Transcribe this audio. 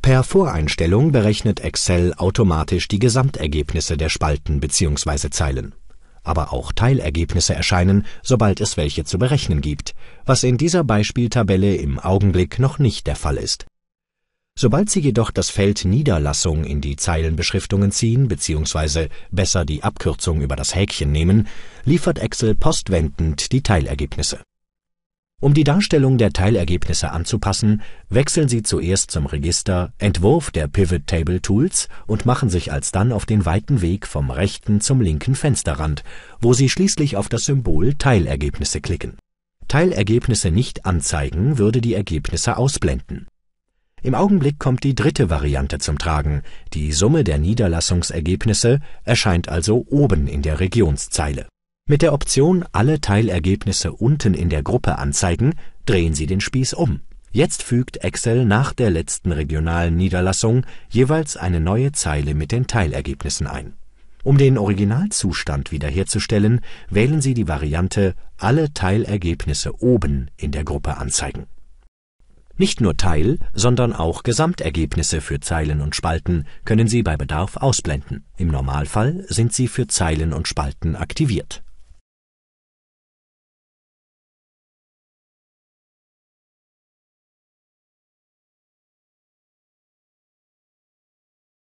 Per Voreinstellung berechnet Excel automatisch die Gesamtergebnisse der Spalten bzw. Zeilen. Aber auch Teilergebnisse erscheinen, sobald es welche zu berechnen gibt, was in dieser Beispieltabelle im Augenblick noch nicht der Fall ist. Sobald Sie jedoch das Feld Niederlassung in die Zeilenbeschriftungen ziehen bzw. besser die Abkürzung über das Häkchen nehmen, liefert Excel postwendend die Teilergebnisse um die Darstellung der Teilergebnisse anzupassen, wechseln Sie zuerst zum Register Entwurf der Pivot Table Tools und machen sich alsdann auf den weiten Weg vom rechten zum linken Fensterrand, wo Sie schließlich auf das Symbol Teilergebnisse klicken. Teilergebnisse nicht anzeigen würde die Ergebnisse ausblenden. Im Augenblick kommt die dritte Variante zum Tragen, die Summe der Niederlassungsergebnisse erscheint also oben in der Regionszeile mit der Option Alle Teilergebnisse unten in der Gruppe anzeigen drehen Sie den Spieß um. Jetzt fügt Excel nach der letzten regionalen Niederlassung jeweils eine neue Zeile mit den Teilergebnissen ein. Um den Originalzustand wiederherzustellen, wählen Sie die Variante Alle Teilergebnisse oben in der Gruppe anzeigen. Nicht nur Teil sondern auch Gesamtergebnisse für Zeilen und Spalten können Sie bei Bedarf ausblenden, im Normalfall sind sie für Zeilen und Spalten aktiviert